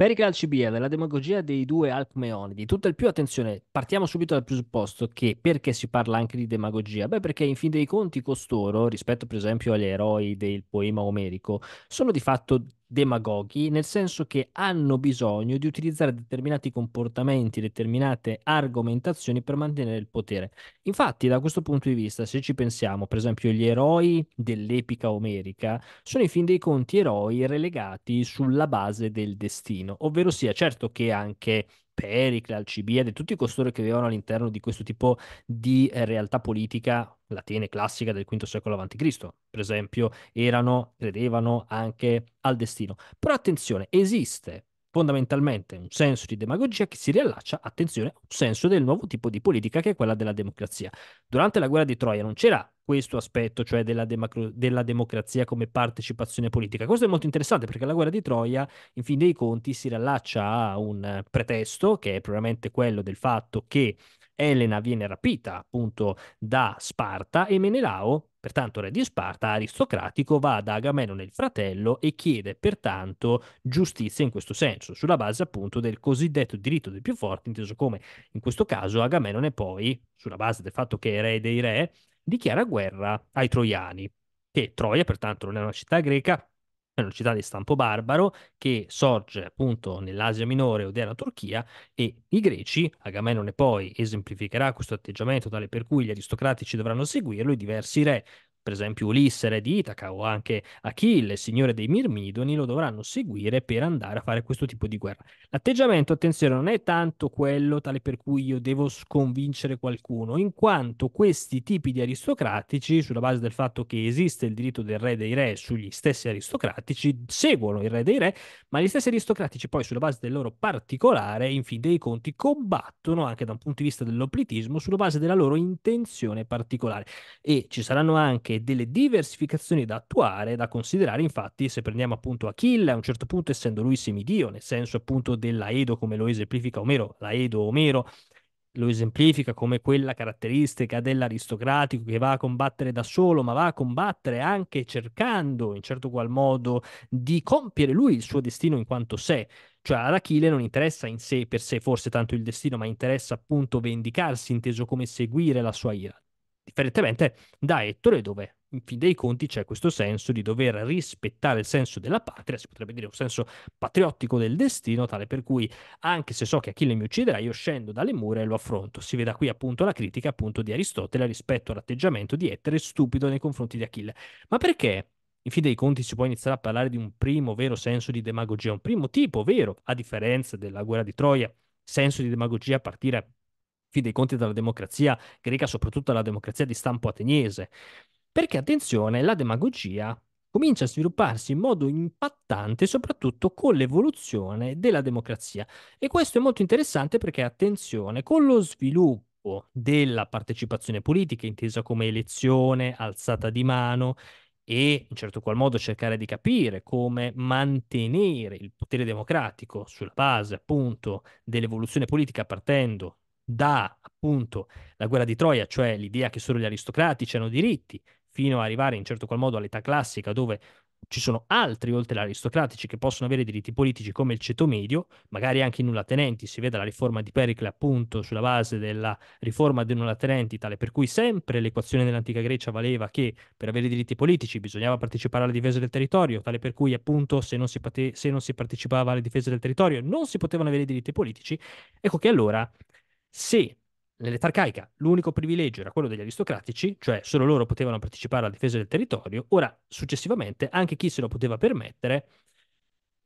Perica al CBL, la demagogia dei due Alcmeonidi, tutto il più attenzione, partiamo subito dal presupposto che perché si parla anche di demagogia? Beh, perché in fin dei conti costoro, rispetto per esempio agli eroi del poema omerico, sono di fatto demagoghi, nel senso che hanno bisogno di utilizzare determinati comportamenti, determinate argomentazioni per mantenere il potere. Infatti, da questo punto di vista, se ci pensiamo, per esempio, gli eroi dell'epica omerica sono in fin dei conti eroi relegati sulla base del destino, ovvero sia certo che anche Pericle, Alcibiade, tutti costoro che vivevano all'interno di questo tipo di eh, realtà politica latine classica del V secolo a.C., per esempio, erano, credevano anche al destino. Però attenzione, esiste fondamentalmente un senso di demagogia che si riallaccia, attenzione, a un senso del nuovo tipo di politica che è quella della democrazia. Durante la guerra di Troia non c'era questo aspetto, cioè della, demacro- della democrazia come partecipazione politica. Questo è molto interessante perché la guerra di Troia, in fin dei conti, si riallaccia a un pretesto che è probabilmente quello del fatto che Elena viene rapita appunto da Sparta e Menelao Pertanto re di Sparta, aristocratico, va ad Agamennone il fratello e chiede pertanto giustizia in questo senso, sulla base appunto del cosiddetto diritto dei più forti, inteso come in questo caso Agamennone poi, sulla base del fatto che è re dei re, dichiara guerra ai troiani, che Troia pertanto non è una città greca, è una città di stampo barbaro che sorge appunto nell'Asia minore, o della Turchia, e i greci, Agamennone poi esemplificherà questo atteggiamento tale per cui gli aristocratici dovranno seguirlo, i diversi re per esempio Ulisse, re di Itaca, o anche Achille, signore dei Mirmidoni, lo dovranno seguire per andare a fare questo tipo di guerra. L'atteggiamento, attenzione, non è tanto quello tale per cui io devo sconvincere qualcuno, in quanto questi tipi di aristocratici, sulla base del fatto che esiste il diritto del re dei re sugli stessi aristocratici, seguono il re dei re, ma gli stessi aristocratici poi sulla base del loro particolare, in fin dei conti, combattono anche da un punto di vista dell'oplitismo sulla base della loro intenzione particolare. E ci saranno anche delle diversificazioni da attuare, da considerare infatti se prendiamo appunto Achille, a un certo punto essendo lui semidio, nel senso appunto dell'Aedo come lo esemplifica Omero, l'Aedo Omero lo esemplifica come quella caratteristica dell'aristocratico che va a combattere da solo, ma va a combattere anche cercando in certo qual modo di compiere lui il suo destino in quanto sé. Cioè ad Achille non interessa in sé per sé forse tanto il destino, ma interessa appunto vendicarsi, inteso come seguire la sua ira differentemente da Ettore dove in fin dei conti c'è questo senso di dover rispettare il senso della patria, si potrebbe dire un senso patriottico del destino, tale per cui anche se so che Achille mi ucciderà, io scendo dalle mura e lo affronto. Si veda qui appunto la critica appunto di Aristotele rispetto all'atteggiamento di Ettore stupido nei confronti di Achille. Ma perché? In fin dei conti si può iniziare a parlare di un primo vero senso di demagogia, un primo tipo vero, a differenza della guerra di Troia, senso di demagogia a partire fin dei conti dalla democrazia greca, soprattutto dalla democrazia di stampo ateniese. Perché attenzione, la demagogia comincia a svilupparsi in modo impattante soprattutto con l'evoluzione della democrazia. E questo è molto interessante perché attenzione, con lo sviluppo della partecipazione politica, intesa come elezione, alzata di mano e in certo qual modo cercare di capire come mantenere il potere democratico sulla base appunto dell'evoluzione politica partendo da appunto la guerra di Troia, cioè l'idea che solo gli aristocratici hanno diritti, fino ad arrivare in certo qual modo all'età classica dove ci sono altri oltre gli aristocratici che possono avere diritti politici come il ceto medio, magari anche i nullatenenti, si vede la riforma di Pericle appunto sulla base della riforma dei nullatenenti, tale per cui sempre l'equazione dell'antica Grecia valeva che per avere diritti politici bisognava partecipare alla difesa del territorio, tale per cui appunto se non si, pate- se non si partecipava alla difesa del territorio non si potevano avere diritti politici, ecco che allora se nell'età arcaica l'unico privilegio era quello degli aristocratici, cioè solo loro potevano partecipare alla difesa del territorio, ora successivamente anche chi se lo poteva permettere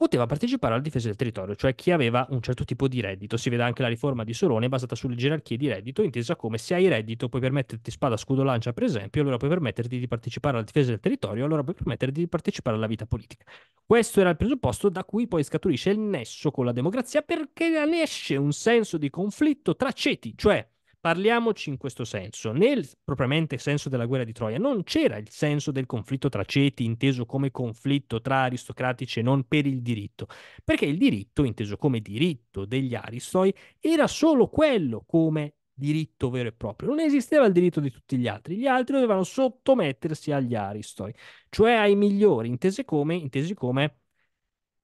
poteva partecipare alla difesa del territorio, cioè chi aveva un certo tipo di reddito. Si vede anche la riforma di Solone basata sulle gerarchie di reddito, intesa come se hai reddito puoi permetterti spada, scudo, lancia, per esempio, allora puoi permetterti di partecipare alla difesa del territorio, allora puoi permetterti di partecipare alla vita politica. Questo era il presupposto da cui poi scaturisce il nesso con la democrazia perché ne esce un senso di conflitto tra ceti, cioè Parliamoci in questo senso. Nel propriamente senso della guerra di Troia non c'era il senso del conflitto tra ceti, inteso come conflitto tra aristocratici e non per il diritto, perché il diritto, inteso come diritto degli aristoi, era solo quello come diritto vero e proprio. Non esisteva il diritto di tutti gli altri, gli altri dovevano sottomettersi agli aristoi, cioè ai migliori, intesi come, intesi come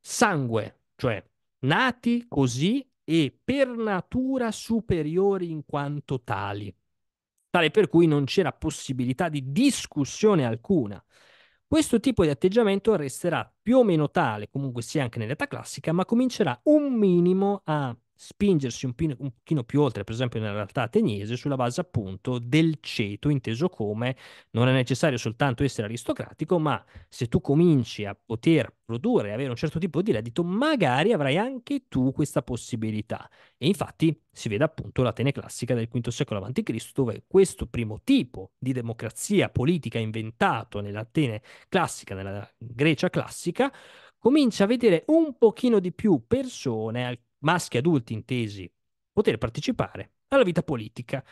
sangue, cioè nati così e per natura superiori in quanto tali, tale per cui non c'era possibilità di discussione alcuna. Questo tipo di atteggiamento resterà più o meno tale, comunque sia anche nell'età classica, ma comincerà un minimo a spingersi un, pino, un pochino più oltre, per esempio nella realtà ateniese, sulla base appunto del ceto, inteso come non è necessario soltanto essere aristocratico, ma se tu cominci a poter produrre e avere un certo tipo di reddito, magari avrai anche tu questa possibilità. E infatti si vede appunto l'Atene classica del V secolo a.C., dove questo primo tipo di democrazia politica inventato nell'Atene classica, nella Grecia classica, comincia a vedere un pochino di più persone al maschi adulti intesi, poter partecipare alla vita politica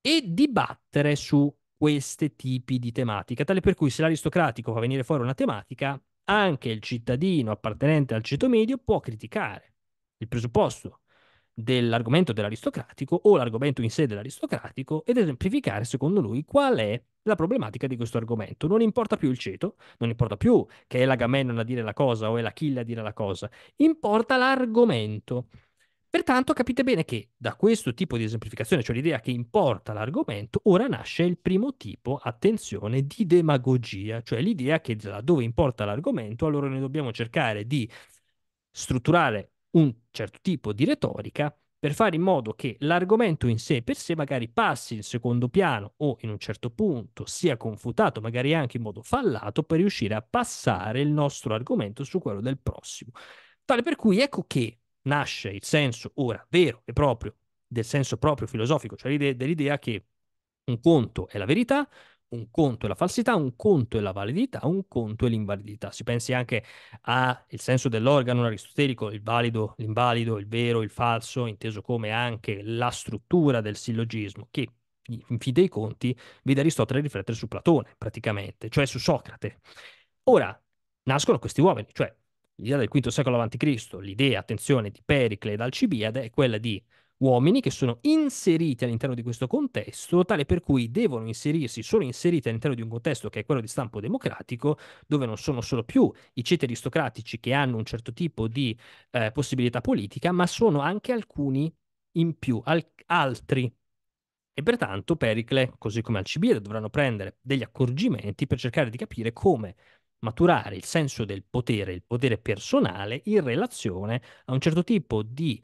e dibattere su questi tipi di tematica, tale per cui se l'aristocratico fa venire fuori una tematica, anche il cittadino appartenente al ceto medio può criticare. Il presupposto dell'argomento dell'aristocratico o l'argomento in sé dell'aristocratico ed esemplificare secondo lui qual è la problematica di questo argomento. Non importa più il ceto, non importa più che è l'Agamennon a dire la cosa o è l'Achille a dire la cosa, importa l'argomento. Pertanto capite bene che da questo tipo di esemplificazione, cioè l'idea che importa l'argomento, ora nasce il primo tipo, attenzione, di demagogia, cioè l'idea che laddove importa l'argomento, allora noi dobbiamo cercare di strutturare un certo tipo di retorica per fare in modo che l'argomento in sé per sé magari passi in secondo piano o in un certo punto sia confutato, magari anche in modo fallato, per riuscire a passare il nostro argomento su quello del prossimo. Tale per cui ecco che nasce il senso ora vero e proprio, del senso proprio filosofico, cioè dell'idea che un conto è la verità, un conto è la falsità, un conto è la validità, un conto è l'invalidità. Si pensi anche al senso dell'organo aristotelico, il valido, l'invalido, il vero, il falso, inteso come anche la struttura del sillogismo, che in fin dei conti vede Aristotele riflettere su Platone, praticamente, cioè su Socrate. Ora, nascono questi uomini, cioè l'idea del V secolo a.C., l'idea, attenzione, di Pericle ed Alcibiade è quella di uomini che sono inseriti all'interno di questo contesto, tale per cui devono inserirsi solo inseriti all'interno di un contesto che è quello di stampo democratico, dove non sono solo più i ceti aristocratici che hanno un certo tipo di eh, possibilità politica, ma sono anche alcuni in più, al- altri. E pertanto Pericle, così come Alcibiade, dovranno prendere degli accorgimenti per cercare di capire come maturare il senso del potere, il potere personale, in relazione a un certo tipo di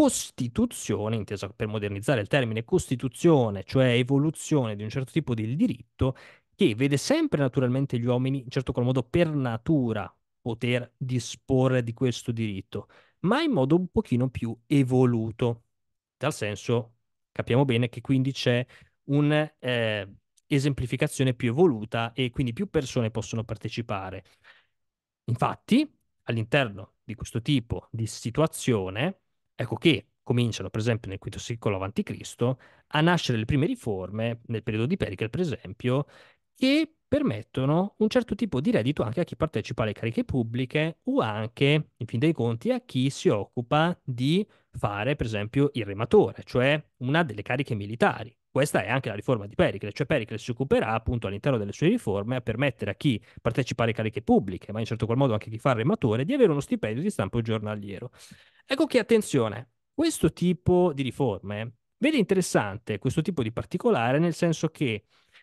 costituzione, intesa per modernizzare il termine costituzione, cioè evoluzione di un certo tipo di diritto, che vede sempre naturalmente gli uomini, in certo qual modo, per natura poter disporre di questo diritto, ma in modo un pochino più evoluto. Dal senso, capiamo bene che quindi c'è un'esemplificazione eh, più evoluta e quindi più persone possono partecipare. Infatti, all'interno di questo tipo di situazione, Ecco che cominciano, per esempio, nel V secolo a.C. a nascere le prime riforme, nel periodo di Pericle, per esempio, che permettono un certo tipo di reddito anche a chi partecipa alle cariche pubbliche o anche, in fin dei conti, a chi si occupa di fare, per esempio, il rematore, cioè una delle cariche militari. Questa è anche la riforma di Pericle, cioè Pericle si occuperà appunto all'interno delle sue riforme a permettere a chi partecipa alle cariche pubbliche, ma in certo qual modo anche chi fa il rematore, di avere uno stipendio di stampo giornaliero. Ecco che attenzione, questo tipo di riforme vede interessante questo tipo di particolare nel senso che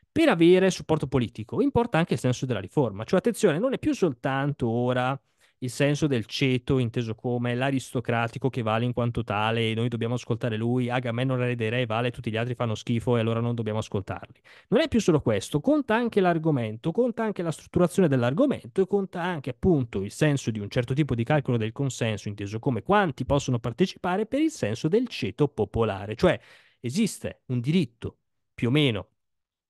per avere supporto politico importa anche il senso della riforma, cioè attenzione, non è più soltanto ora il senso del ceto inteso come l'aristocratico che vale in quanto tale e noi dobbiamo ascoltare lui, aga ah, a me non la rederei, vale, tutti gli altri fanno schifo e allora non dobbiamo ascoltarli. Non è più solo questo, conta anche l'argomento, conta anche la strutturazione dell'argomento e conta anche appunto il senso di un certo tipo di calcolo del consenso inteso come quanti possono partecipare per il senso del ceto popolare, cioè esiste un diritto più o meno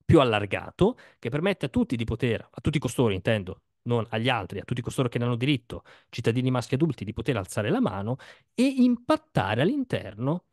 più allargato che permette a tutti di poter, a tutti costoro intendo, non agli altri, a tutti coloro che ne hanno diritto, cittadini maschi adulti, di poter alzare la mano e impattare all'interno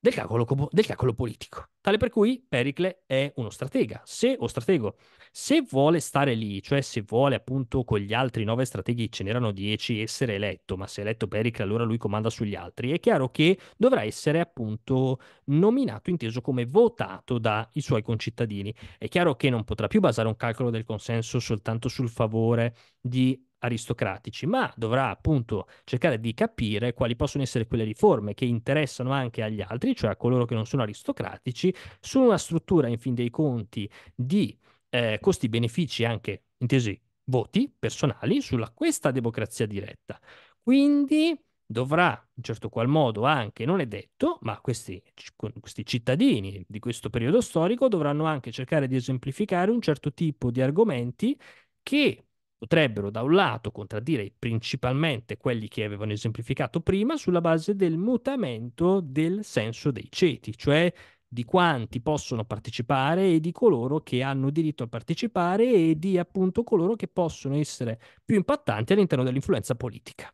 del calcolo, del calcolo, politico. Tale per cui Pericle è uno stratega. Se, o stratego, se vuole stare lì, cioè se vuole appunto con gli altri nove strateghi, ce n'erano dieci, essere eletto, ma se è eletto Pericle allora lui comanda sugli altri, è chiaro che dovrà essere appunto nominato, inteso come votato dai suoi concittadini. È chiaro che non potrà più basare un calcolo del consenso soltanto sul favore di aristocratici, ma dovrà appunto cercare di capire quali possono essere quelle riforme che interessano anche agli altri, cioè a coloro che non sono aristocratici, su una struttura in fin dei conti di eh, costi-benefici anche intesi voti personali sulla questa democrazia diretta. Quindi dovrà in certo qual modo anche, non è detto, ma questi, questi, cittadini di questo periodo storico dovranno anche cercare di esemplificare un certo tipo di argomenti che potrebbero da un lato contraddire principalmente quelli che avevano esemplificato prima sulla base del mutamento del senso dei ceti, cioè di quanti possono partecipare e di coloro che hanno diritto a partecipare e di appunto coloro che possono essere più impattanti all'interno dell'influenza politica.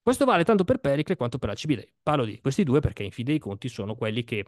Questo vale tanto per Pericle quanto per Alcibide. Parlo di questi due perché in fin dei conti sono quelli che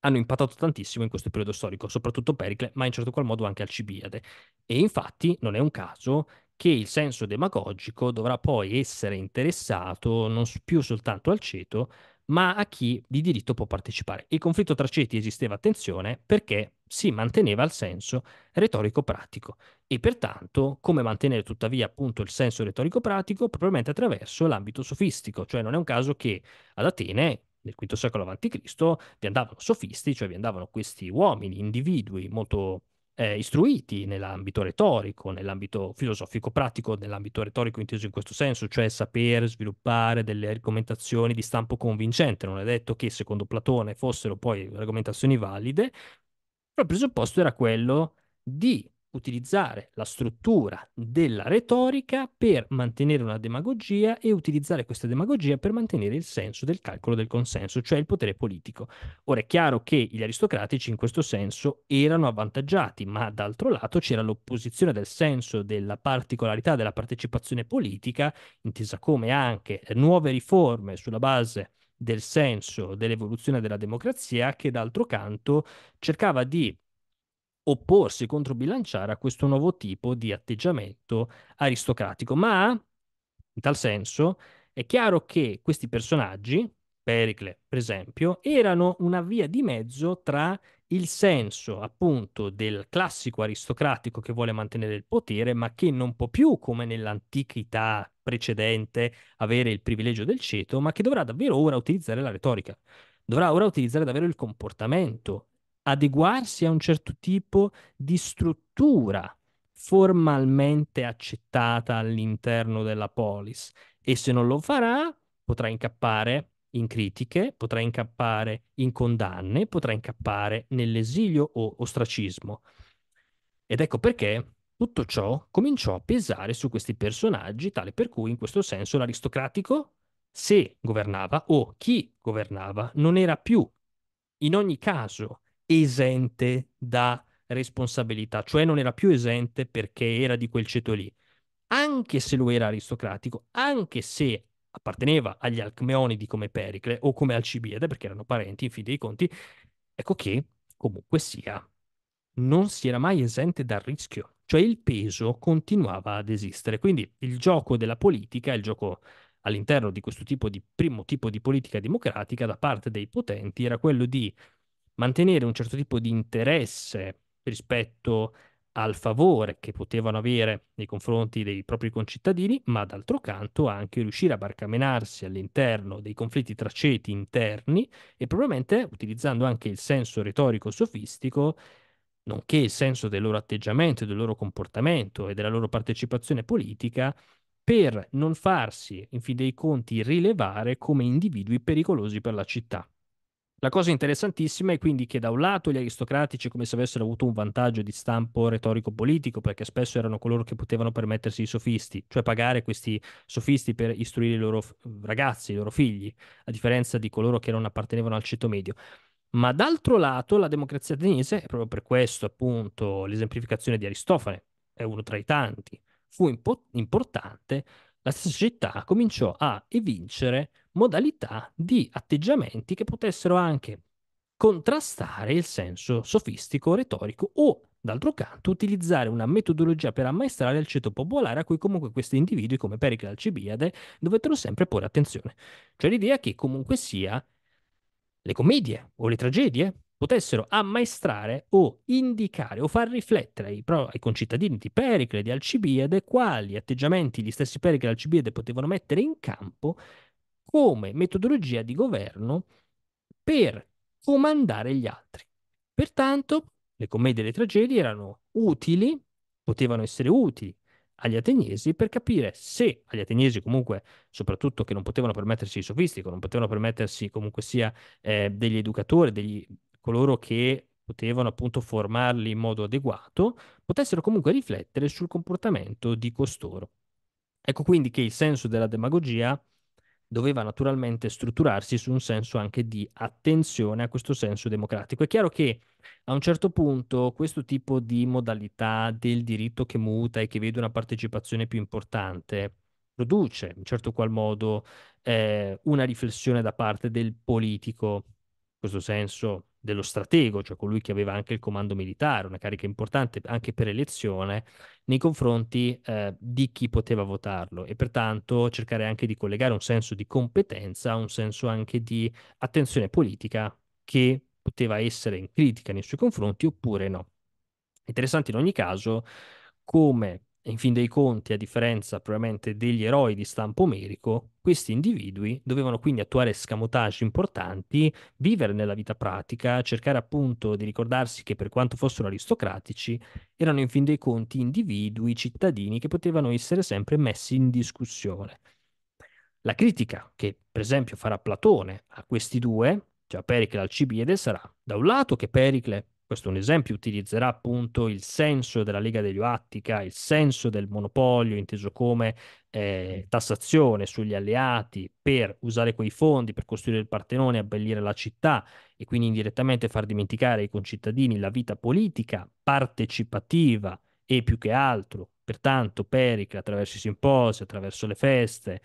hanno impattato tantissimo in questo periodo storico, soprattutto Pericle, ma in certo qual modo anche Alcibiade. E infatti non è un caso che il senso demagogico dovrà poi essere interessato non più soltanto al ceto, ma a chi di diritto può partecipare. Il conflitto tra ceti esisteva, attenzione, perché si manteneva il senso retorico-pratico e pertanto come mantenere tuttavia appunto il senso retorico-pratico Probabilmente attraverso l'ambito sofistico, cioè non è un caso che ad Atene nel V secolo a.C., vi andavano sofisti, cioè vi andavano questi uomini, individui molto eh, istruiti nell'ambito retorico, nell'ambito filosofico-pratico, nell'ambito retorico inteso in questo senso, cioè saper sviluppare delle argomentazioni di stampo convincente. Non è detto che secondo Platone fossero poi argomentazioni valide, però il presupposto era quello di utilizzare la struttura della retorica per mantenere una demagogia e utilizzare questa demagogia per mantenere il senso del calcolo del consenso, cioè il potere politico. Ora è chiaro che gli aristocratici in questo senso erano avvantaggiati, ma d'altro lato c'era l'opposizione del senso della particolarità della partecipazione politica, intesa come anche nuove riforme sulla base del senso dell'evoluzione della democrazia che d'altro canto cercava di opporsi controbilanciare a questo nuovo tipo di atteggiamento aristocratico. Ma, in tal senso, è chiaro che questi personaggi, Pericle per esempio, erano una via di mezzo tra il senso appunto del classico aristocratico che vuole mantenere il potere, ma che non può più, come nell'antichità precedente, avere il privilegio del ceto, ma che dovrà davvero ora utilizzare la retorica. Dovrà ora utilizzare davvero il comportamento, adeguarsi a un certo tipo di struttura formalmente accettata all'interno della polis e se non lo farà potrà incappare in critiche, potrà incappare in condanne, potrà incappare nell'esilio o ostracismo. Ed ecco perché tutto ciò cominciò a pesare su questi personaggi, tale per cui in questo senso l'aristocratico, se governava o chi governava, non era più in ogni caso esente da responsabilità, cioè non era più esente perché era di quel ceto lì. Anche se lui era aristocratico, anche se apparteneva agli Alcmeonidi come Pericle o come Alcibiade, perché erano parenti in fin dei conti, ecco che comunque sia, non si era mai esente dal rischio, cioè il peso continuava ad esistere. Quindi il gioco della politica, il gioco all'interno di questo tipo di primo tipo di politica democratica da parte dei potenti era quello di mantenere un certo tipo di interesse rispetto al favore che potevano avere nei confronti dei propri concittadini, ma d'altro canto anche riuscire a barcamenarsi all'interno dei conflitti tra ceti interni e probabilmente utilizzando anche il senso retorico sofistico, nonché il senso del loro atteggiamento, del loro comportamento e della loro partecipazione politica, per non farsi, in fin dei conti, rilevare come individui pericolosi per la città. La cosa interessantissima è quindi che da un lato gli aristocratici come se avessero avuto un vantaggio di stampo retorico-politico, perché spesso erano coloro che potevano permettersi i sofisti, cioè pagare questi sofisti per istruire i loro ragazzi, i loro figli, a differenza di coloro che non appartenevano al ceto medio. Ma d'altro lato la democrazia ateniese, e proprio per questo appunto l'esemplificazione di Aristofane è uno tra i tanti, fu impo- importante la società cominciò a evincere modalità di atteggiamenti che potessero anche contrastare il senso sofistico retorico o, d'altro canto, utilizzare una metodologia per ammaestrare il ceto popolare a cui comunque questi individui, come Pericle e Alcibiade, dovettero sempre porre attenzione. Cioè l'idea che comunque sia le commedie o le tragedie potessero ammaestrare o indicare o far riflettere ai, ai concittadini di Pericle e di Alcibiade quali atteggiamenti gli stessi Pericle e Alcibiade potevano mettere in campo come metodologia di governo per comandare gli altri. Pertanto, le commedie e le tragedie erano utili, potevano essere utili agli ateniesi per capire se agli ateniesi comunque, soprattutto che non potevano permettersi i sofistico, non potevano permettersi comunque sia eh, degli educatori, degli coloro che potevano appunto formarli in modo adeguato, potessero comunque riflettere sul comportamento di costoro. Ecco quindi che il senso della demagogia doveva naturalmente strutturarsi su un senso anche di attenzione a questo senso democratico. È chiaro che a un certo punto questo tipo di modalità del diritto che muta e che vede una partecipazione più importante produce in certo qual modo eh, una riflessione da parte del politico, in questo senso dello stratego, cioè colui che aveva anche il comando militare, una carica importante anche per elezione, nei confronti eh, di chi poteva votarlo e pertanto cercare anche di collegare un senso di competenza un senso anche di attenzione politica che poteva essere in critica nei suoi confronti oppure no. Interessante in ogni caso come in fin dei conti, a differenza probabilmente degli eroi di stampo omerico, questi individui dovevano quindi attuare scamotage importanti, vivere nella vita pratica, cercare appunto di ricordarsi che per quanto fossero aristocratici, erano in fin dei conti individui, cittadini che potevano essere sempre messi in discussione. La critica che per esempio farà Platone a questi due, cioè a Pericle e Alcibiade, sarà da un lato che Pericle questo è un esempio, utilizzerà appunto il senso della Lega degli Oattica, il senso del monopolio inteso come eh, tassazione sugli alleati per usare quei fondi per costruire il Partenone, abbellire la città e quindi indirettamente far dimenticare ai concittadini la vita politica partecipativa e più che altro, pertanto Pericle attraverso i simposi, attraverso le feste,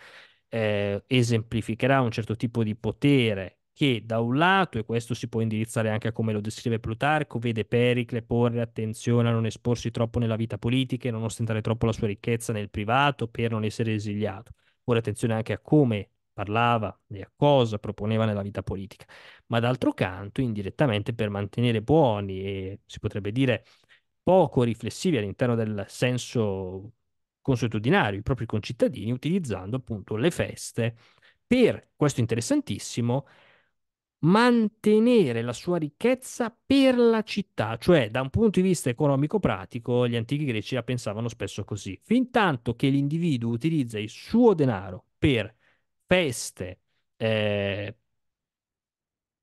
eh, esemplificherà un certo tipo di potere che da un lato, e questo si può indirizzare anche a come lo descrive Plutarco, vede Pericle porre attenzione a non esporsi troppo nella vita politica e non ostentare troppo la sua ricchezza nel privato per non essere esiliato. Porre attenzione anche a come parlava e a cosa proponeva nella vita politica, ma d'altro canto indirettamente per mantenere buoni e si potrebbe dire poco riflessivi all'interno del senso consuetudinario i propri concittadini utilizzando appunto le feste per questo interessantissimo mantenere la sua ricchezza per la città, cioè da un punto di vista economico-pratico gli antichi greci la pensavano spesso così, fin tanto che l'individuo utilizza il suo denaro per feste, eh,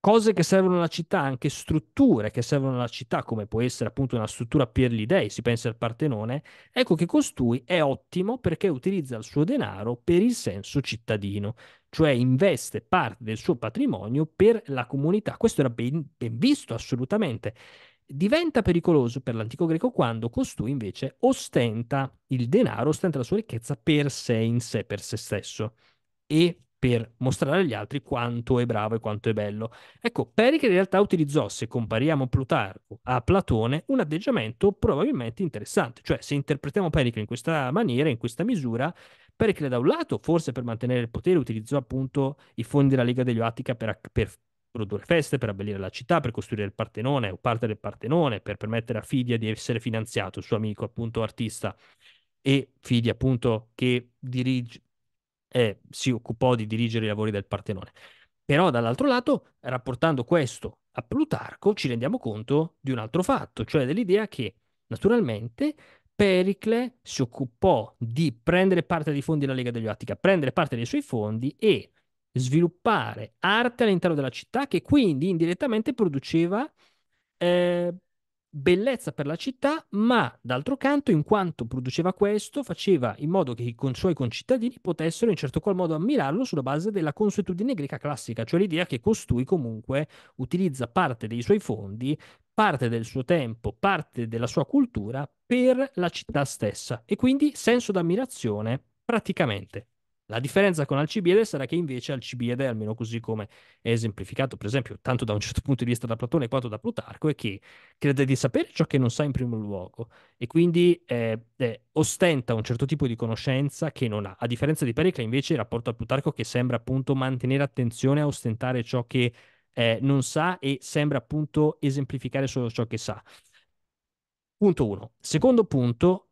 cose che servono alla città, anche strutture che servono alla città, come può essere appunto una struttura per gli dei, si pensa al Partenone, ecco che costui è ottimo perché utilizza il suo denaro per il senso cittadino, cioè investe parte del suo patrimonio per la comunità. Questo era ben, ben visto assolutamente. Diventa pericoloso per l'antico greco quando costui invece ostenta il denaro, ostenta la sua ricchezza per sé in sé, per se stesso. E per mostrare agli altri quanto è bravo e quanto è bello. Ecco, Pericle in realtà utilizzò, se compariamo Plutarco a Platone, un atteggiamento probabilmente interessante, cioè se interpretiamo Pericle in questa maniera, in questa misura, Pericle da un lato, forse per mantenere il potere, utilizzò appunto i fondi della Lega degli Attica per, per produrre feste, per abbellire la città, per costruire il Partenone o parte del Partenone, per permettere a Fidia di essere finanziato, il suo amico appunto artista, e Fidia appunto che dirige eh, si occupò di dirigere i lavori del Partenone. Però dall'altro lato, rapportando questo a Plutarco, ci rendiamo conto di un altro fatto, cioè dell'idea che naturalmente Pericle si occupò di prendere parte dei fondi della Lega degli Attica, prendere parte dei suoi fondi e sviluppare arte all'interno della città che quindi indirettamente produceva eh, bellezza per la città, ma d'altro canto, in quanto produceva questo, faceva in modo che i con suoi concittadini potessero in certo qual modo ammirarlo sulla base della consuetudine greca classica, cioè l'idea che costui comunque utilizza parte dei suoi fondi, parte del suo tempo, parte della sua cultura per la città stessa e quindi senso d'ammirazione praticamente la differenza con Alcibiade sarà che invece Alcibiade, almeno così come è esemplificato, per esempio, tanto da un certo punto di vista da Platone quanto da Plutarco, è che crede di sapere ciò che non sa in primo luogo e quindi eh, eh, ostenta un certo tipo di conoscenza che non ha. A differenza di Pericle, invece, il rapporto a Plutarco che sembra appunto mantenere attenzione a ostentare ciò che eh, non sa e sembra appunto esemplificare solo ciò che sa. Punto 1. Secondo punto,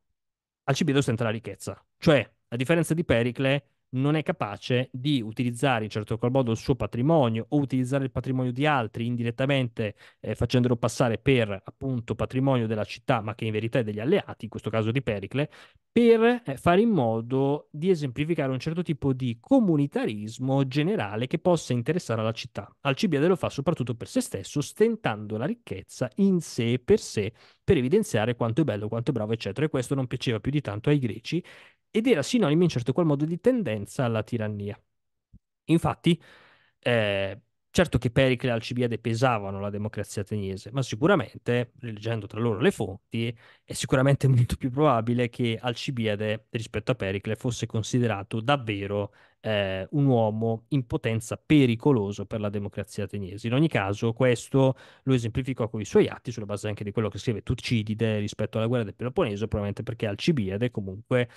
Alcibiade ostenta la ricchezza, cioè, a differenza di Pericle, non è capace di utilizzare in certo qual modo il suo patrimonio o utilizzare il patrimonio di altri indirettamente eh, facendolo passare per appunto patrimonio della città, ma che in verità è degli alleati, in questo caso di Pericle, per eh, fare in modo di esemplificare un certo tipo di comunitarismo generale che possa interessare alla città. Alcibiade lo fa soprattutto per se stesso, stentando la ricchezza in sé per sé per evidenziare quanto è bello, quanto è bravo, eccetera. E questo non piaceva più di tanto ai greci ed era sinonimo in certo qual modo di tendenza alla tirannia. Infatti, eh, certo che Pericle e Alcibiade pesavano la democrazia ateniese, ma sicuramente, leggendo tra loro le fonti, è sicuramente molto più probabile che Alcibiade rispetto a Pericle fosse considerato davvero eh, un uomo in potenza pericoloso per la democrazia ateniese. In ogni caso, questo lo esemplificò con i suoi atti, sulla base anche di quello che scrive Tucidide rispetto alla guerra del Peloponneso, probabilmente perché Alcibiade comunque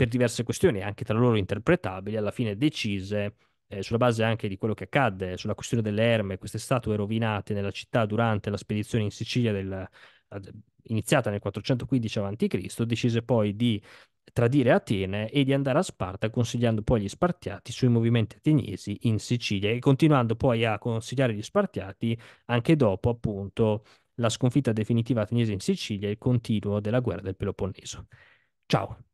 per diverse questioni, anche tra loro interpretabili, alla fine decise, eh, sulla base anche di quello che accadde, sulla questione delle erme, queste statue rovinate nella città durante la spedizione in Sicilia del, iniziata nel 415 a.C., decise poi di tradire Atene e di andare a Sparta, consigliando poi gli spartiati sui movimenti ateniesi in Sicilia e continuando poi a consigliare gli spartiati anche dopo appunto la sconfitta definitiva ateniese in Sicilia e il continuo della guerra del Peloponneso. Ciao!